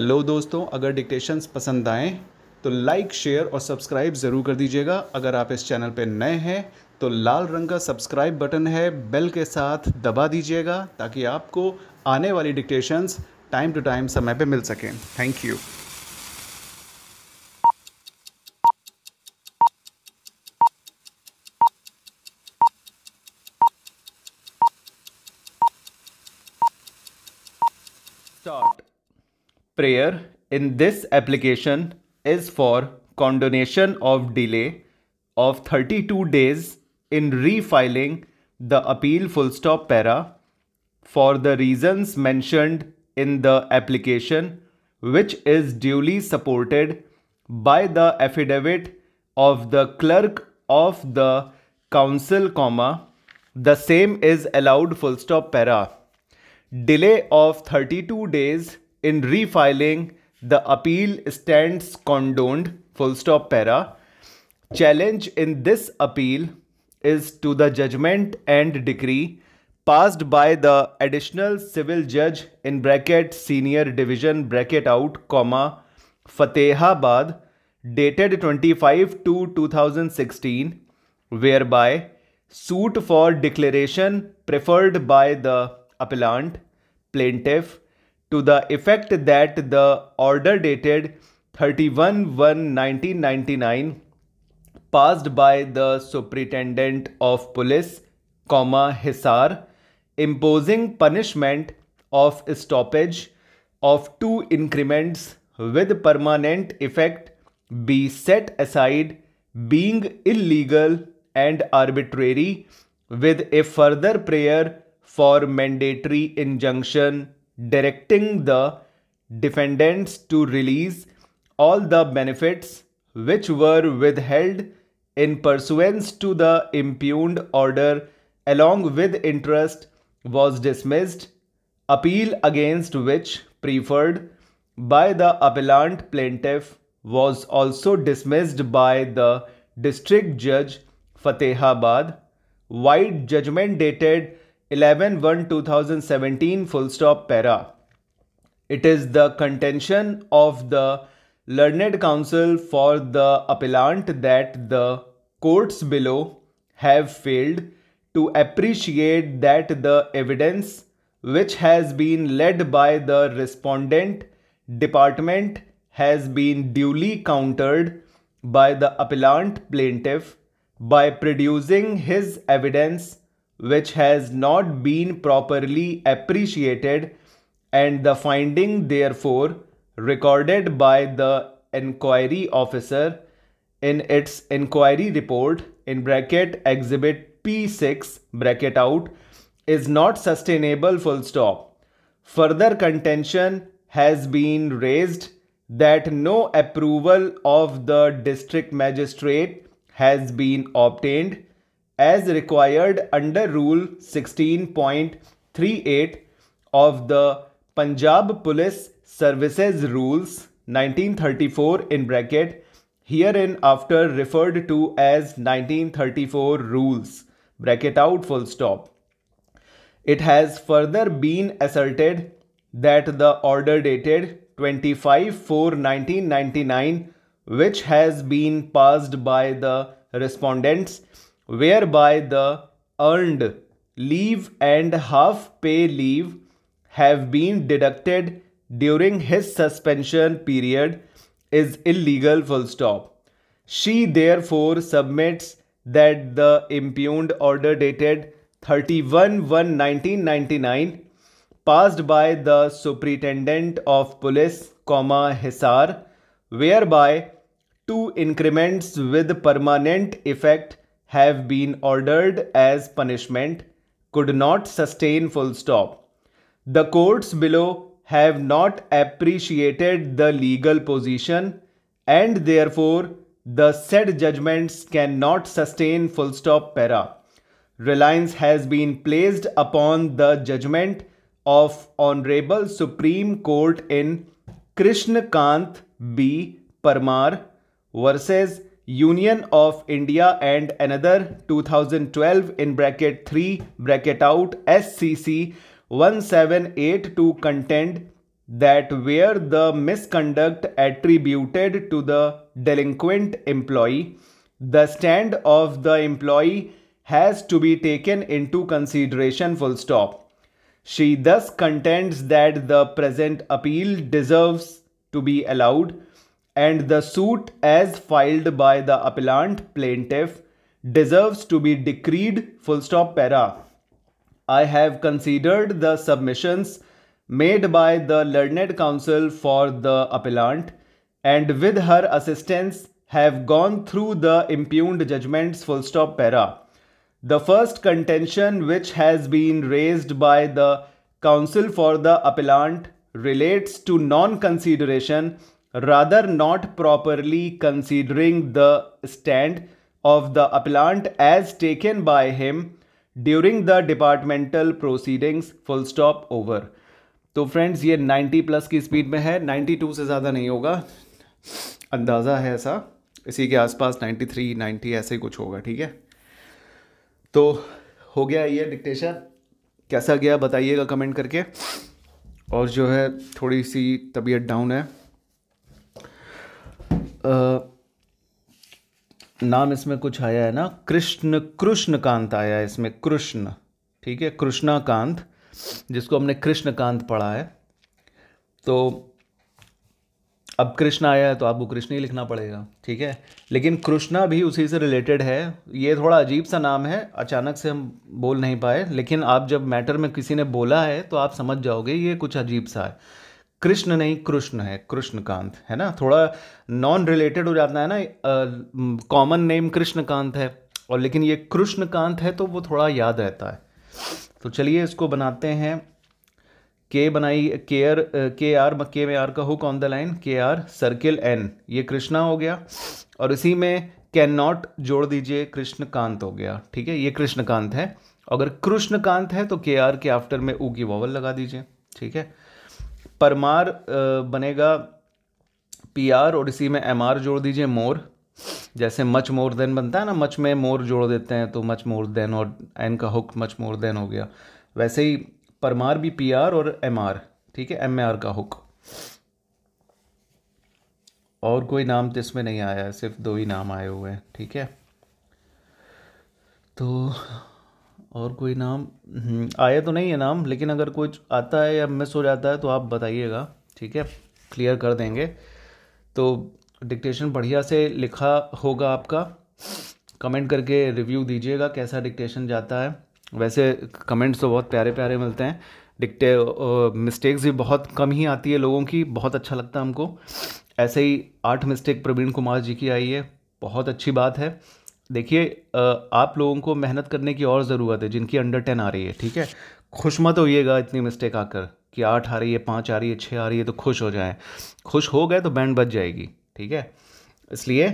Hello दोस्तों अगर dictations पसंद आएँ तो लाइक शेयर और सब्सक्राइब ज़रूर कर दीजिएगा अगर आप इस चैनल पर नए हैं तो लाल रंग का सब्सक्राइब बटन है बेल के साथ दबा दीजिएगा ताकि आपको आने वाली डिक्टेशंस टाइम टू टाइम समय पे मिल सकें thank you prayer in this application is for condonation of delay of 32 days in refiling the appeal full stop para for the reasons mentioned in the application which is duly supported by the affidavit of the clerk of the council comma the same is allowed full stop para delay of 32 days in refiling, the appeal stands condoned, full stop para. Challenge in this appeal is to the judgment and decree passed by the additional civil judge in bracket senior division bracket out, comma, Fatehabad dated 25 to 2016 whereby suit for declaration preferred by the appellant plaintiff to the effect that the order dated 31 1 1999 passed by the superintendent of police comma hisar imposing punishment of stoppage of two increments with permanent effect be set aside being illegal and arbitrary with a further prayer for mandatory injunction directing the defendants to release all the benefits which were withheld in pursuance to the impugned order along with interest was dismissed appeal against which preferred by the appellant plaintiff was also dismissed by the district judge Fatehabad. White judgment dated 11 1 2017 full stop para. It is the contention of the learned counsel for the appellant that the courts below have failed to appreciate that the evidence which has been led by the respondent department has been duly countered by the appellant plaintiff by producing his evidence which has not been properly appreciated and the finding therefore recorded by the inquiry officer in its inquiry report in bracket exhibit p6 bracket out is not sustainable full stop further contention has been raised that no approval of the district magistrate has been obtained as required under Rule 16.38 of the Punjab Police Services Rules 1934 in bracket herein after referred to as 1934 rules bracket out full stop it has further been asserted that the order dated 25 4 1999 which has been passed by the respondents whereby the earned leave and half pay leave have been deducted during his suspension period is illegal full stop. She therefore submits that the impugned order dated 31 1 1999 passed by the superintendent of police, comma Hisar, whereby two increments with permanent effect have been ordered as punishment could not sustain full stop. The courts below have not appreciated the legal position and therefore the said judgments cannot sustain full stop para. Reliance has been placed upon the judgment of Honorable Supreme Court in Krishnakant Kant B. Parmar versus Union of India and another 2012 in bracket 3 bracket out SCC 178 to contend that where the misconduct attributed to the delinquent employee, the stand of the employee has to be taken into consideration full stop. She thus contends that the present appeal deserves to be allowed and the suit as filed by the appellant plaintiff deserves to be decreed full stop para. I have considered the submissions made by the learned counsel for the appellant and with her assistance have gone through the impugned judgments full stop para. The first contention which has been raised by the counsel for the appellant relates to non-consideration rather not properly considering the stand of the appellant as taken by him during the departmental proceedings full stop over तो friends ये 90 plus की speed में है 92 से ज़्यादा नहीं होगा अंदाज़ा है ऐसा इसी के आसपास 93 90 ऐसे ही कुछ होगा ठीक है तो हो गया ये डिक्टेशन कैसा गया बताइएगा कमेंट करके और जो है थोड़ी सी तबीयत डाउन है नाम इसमें कुछ आया है ना कृष्ण कृष्णकांत आया है इसमें कृष्ण ठीक है कृष्णाकांत जिसको हमने कृष्णकांत पढ़ा है तो अब कृष्ण आया है तो आपको कृष्ण ही लिखना पड़ेगा ठीक है लेकिन कृष्णा भी उसी से रिलेटेड है ये थोड़ा अजीब सा नाम है अचानक से हम बोल नहीं पाए लेकिन आप जब मैटर में किसी ने बोला है तो आप समझ जाओगे ये कुछ अजीब सा है कृष्ण नहीं कृष्ण है कृष्णकांत है ना थोड़ा नॉन रिलेटेड हो जाता है ना कॉमन नेम कृष्णकांत है और लेकिन ये कृष्णकांत है तो वो थोड़ा याद रहता है तो चलिए इसको बनाते हैं के बनाई के आर के आर के में आर का हुक ऑन द लाइन के आर सर्किल एन ये कृष्णा हो गया और इसी में कैन नॉट जोड़ दीजिए कृष्णकांत हो गया ठीक है ये कृष्णकांत है अगर कृष्णकांत है तो के आर के आफ्टर में ऊ की वॉवल लगा दीजिए ठीक है परमार बनेगा पी आर और इसी में एम आर जोड़ दीजिए मोर जैसे मच मोर देन बनता है ना मच में मोर जोड़ देते हैं तो मच मोर देन और एन का हुक मच मोर देन हो गया वैसे ही परमार भी पी आर और एम आर ठीक है एम आर का हुक और कोई नाम तो इसमें नहीं आया है सिर्फ दो ही नाम आए हुए हैं ठीक है तो और कोई नाम हम्म, आया तो नहीं है नाम लेकिन अगर कुछ आता है या मिस हो जाता है तो आप बताइएगा ठीक है क्लियर कर देंगे तो डिक्टेशन बढ़िया से लिखा होगा आपका कमेंट करके रिव्यू दीजिएगा कैसा डिक्टेशन जाता है वैसे कमेंट्स तो बहुत प्यारे प्यारे मिलते हैं डिक्टे मिस्टेक्स भी बहुत कम ही आती है लोगों की बहुत अच्छा लगता है हमको ऐसे ही आठ मिस्टेक प्रवीण कुमार जी की आई है बहुत अच्छी बात है देखिए आप लोगों को मेहनत करने की और ज़रूरत है जिनकी अंडर टेन आ रही है ठीक है खुश मत होइएगा इतनी मिस्टेक आकर कि आठ आ रही है पाँच आ रही है छः आ रही है तो खुश हो जाए खुश हो गए तो बैंड बच जाएगी ठीक है इसलिए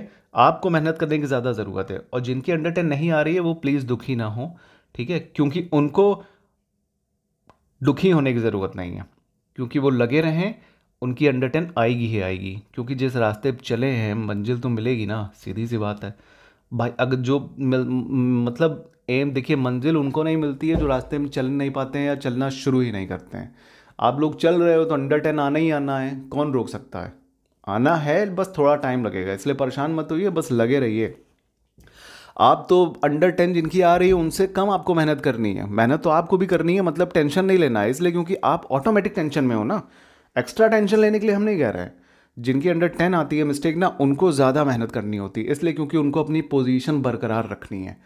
आपको मेहनत करने की ज़्यादा ज़रूरत है और जिनकी अंडर टेन नहीं आ रही है वो प्लीज़ दुखी ना हो ठीक है क्योंकि उनको दुखी होने की ज़रूरत नहीं है क्योंकि वो लगे रहें उनकी अंडर टेन आएगी ही आएगी क्योंकि जिस रास्ते चले हैं मंजिल तो मिलेगी ना सीधी सी बात है भाई अगर जो मतलब एम देखिए मंजिल उनको नहीं मिलती है जो रास्ते में चल नहीं पाते हैं या चलना शुरू ही नहीं करते हैं आप लोग चल रहे हो तो अंडर टेन आना ही आना है कौन रोक सकता है आना है बस थोड़ा टाइम लगेगा इसलिए परेशान मत होइए बस लगे रहिए आप तो अंडर टेन जिनकी आ रही है उनसे कम आपको मेहनत करनी है मेहनत तो आपको भी करनी है मतलब टेंशन नहीं लेना है इसलिए क्योंकि आप ऑटोमेटिक टेंशन में हो ना एक्स्ट्रा टेंशन लेने के लिए हम नहीं कह रहे हैं जिनकी अंडर टेन आती है मिस्टेक ना उनको ज़्यादा मेहनत करनी होती है इसलिए क्योंकि उनको अपनी पोजीशन बरकरार रखनी है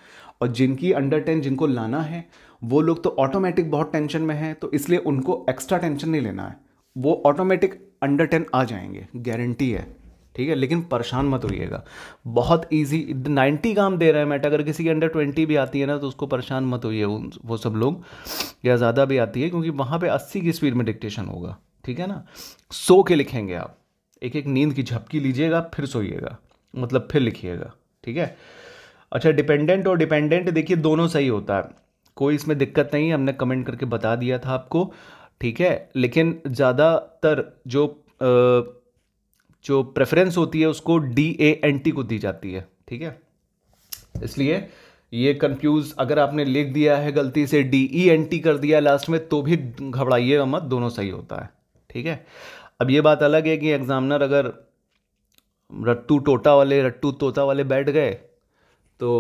और जिनकी अंडर टेन जिनको लाना है वो लोग तो ऑटोमेटिक बहुत टेंशन में है तो इसलिए उनको एक्स्ट्रा टेंशन नहीं लेना है वो ऑटोमेटिक अंडर टेन आ जाएंगे गारंटी है ठीक है लेकिन परेशान मत होइएगा बहुत ईजी नाइन्टी काम दे रहा है मैट अगर किसी की अंडर ट्वेंटी भी आती है ना तो उसको परेशान मत होइए वो सब लोग या ज़्यादा भी आती है क्योंकि वहाँ पे अस्सी की स्पीड में डिक्टेशन होगा ठीक है ना सो के लिखेंगे आप एक एक नींद की झपकी लीजिएगा फिर सोइएगा मतलब फिर लिखिएगा ठीक है अच्छा डिपेंडेंट और डिपेंडेंट देखिए दोनों सही होता है कोई इसमें दिक्कत नहीं हमने कमेंट करके बता दिया था आपको ठीक है लेकिन ज़्यादातर जो जो प्रेफरेंस होती है उसको डी ए एन टी को दी जाती है ठीक है इसलिए ये कंफ्यूज अगर आपने लिख दिया है गलती से डी ई एन टी कर दिया लास्ट में तो भी घबराइएगा मत दोनों सही होता है ठीक है अब ये बात अलग है कि एग्ज़ामिनर अगर रट्टू टोटा वाले रट्टू तोता वाले बैठ गए तो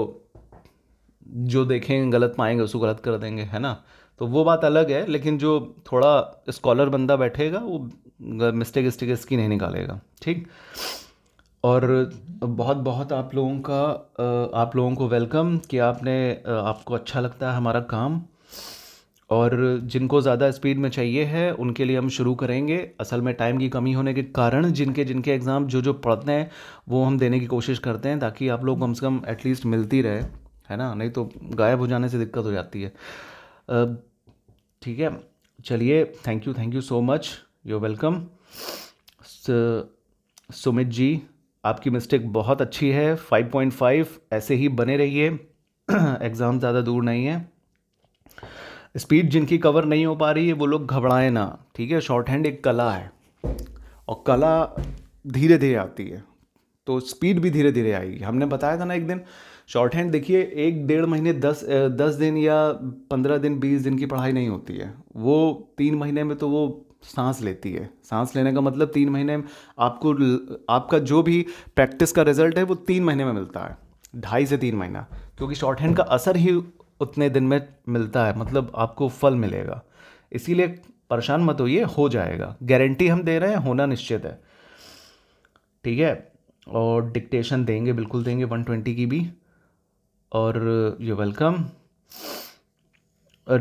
जो देखेंगे गलत पाएंगे उसको गलत कर देंगे है ना तो वो बात अलग है लेकिन जो थोड़ा स्कॉलर बंदा बैठेगा वो मिस्टेक इस्टेक इसकी नहीं निकालेगा ठीक और बहुत बहुत आप लोगों का आप लोगों को वेलकम कि आपने आपको अच्छा लगता है हमारा काम और जिनको ज़्यादा स्पीड में चाहिए है उनके लिए हम शुरू करेंगे असल में टाइम की कमी होने के कारण जिनके जिनके एग्ज़ाम जो जो पढ़ते हैं वो हम देने की कोशिश करते हैं ताकि आप लोग कम से कम एटलीस्ट मिलती रहे है ना नहीं तो गायब हो जाने से दिक्कत हो जाती है ठीक है चलिए thank you thank you so much you welcome Sumit ji आपकी मिस्टेक बहुत अच्छी है 5.5 ऐसे ही बने रहिए एग्ज़ाम ज़्यादा दूर नहीं है स्पीड जिनकी कवर नहीं हो पा रही है वो लोग घबराएं ना ठीक है शॉर्ट हैंड एक कला है और कला धीरे धीरे आती है तो स्पीड भी धीरे धीरे आएगी हमने बताया था ना एक दिन शॉर्ट हैंड देखिए एक डेढ़ महीने दस दस दिन या पंद्रह दिन बीस दिन की पढ़ाई नहीं होती है वो तीन महीने में तो वो सांस लेती है सांस लेने का मतलब तीन महीने में आपको आपका जो भी प्रैक्टिस का रिजल्ट है वो तीन महीने में मिलता है ढाई से तीन महीना क्योंकि शॉर्ट हैंड का असर ही उतने दिन में मिलता है मतलब आपको फल मिलेगा इसीलिए परेशान मत होइए हो जाएगा गारंटी हम दे रहे हैं होना निश्चित है ठीक है और डिक्टेशन देंगे बिल्कुल देंगे 120 की भी और यू वेलकम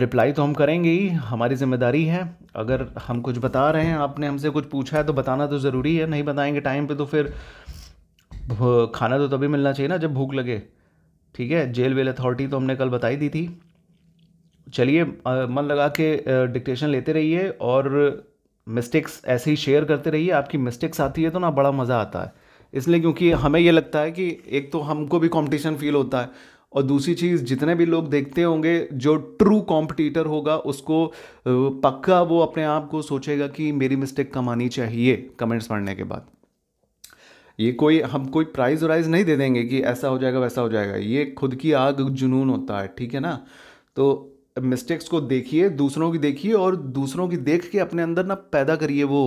रिप्लाई तो हम करेंगे ही हमारी जिम्मेदारी है अगर हम कुछ बता रहे हैं आपने हमसे कुछ पूछा है तो बताना तो ज़रूरी है नहीं बताएंगे टाइम पे तो फिर खाना तो तभी मिलना चाहिए ना जब भूख लगे ठीक है जेल वेल अथॉरिटी तो हमने कल बताई दी थी चलिए मन लगा के डिक्टेशन लेते रहिए और मिस्टेक्स ऐसे ही शेयर करते रहिए आपकी मिस्टेक्स आती है तो ना बड़ा मज़ा आता है इसलिए क्योंकि हमें ये लगता है कि एक तो हमको भी कंपटीशन फील होता है और दूसरी चीज़ जितने भी लोग देखते होंगे जो ट्रू कॉम्पिटिटर होगा उसको पक्का वो अपने आप को सोचेगा कि मेरी मिस्टेक कमानी चाहिए कमेंट्स पढ़ने के बाद ये कोई हम कोई प्राइज़ वाइज नहीं दे देंगे कि ऐसा हो जाएगा वैसा हो जाएगा ये खुद की आग जुनून होता है ठीक है ना तो मिस्टेक्स को देखिए दूसरों की देखिए और दूसरों की देख के अपने अंदर ना पैदा करिए वो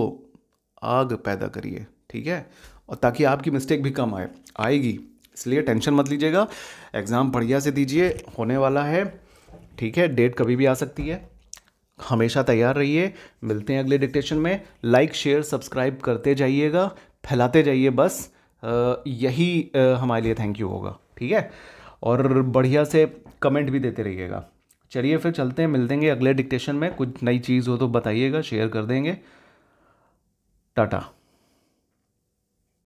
आग पैदा करिए ठीक है और ताकि आपकी मिस्टेक भी कम आए आएगी इसलिए टेंशन मत लीजिएगा एग्ज़ाम बढ़िया से दीजिए होने वाला है ठीक है डेट कभी भी आ सकती है हमेशा तैयार रहिए मिलते हैं अगले डिक्टेशन में लाइक शेयर सब्सक्राइब करते जाइएगा फैलाते जाइए बस यही हमारे लिए थैंक यू होगा ठीक है और बढ़िया से कमेंट भी देते रहिएगा चलिए फिर चलते हैं मिल देंगे अगले डिक्टेशन में कुछ नई चीज़ हो तो बताइएगा शेयर कर देंगे टाटा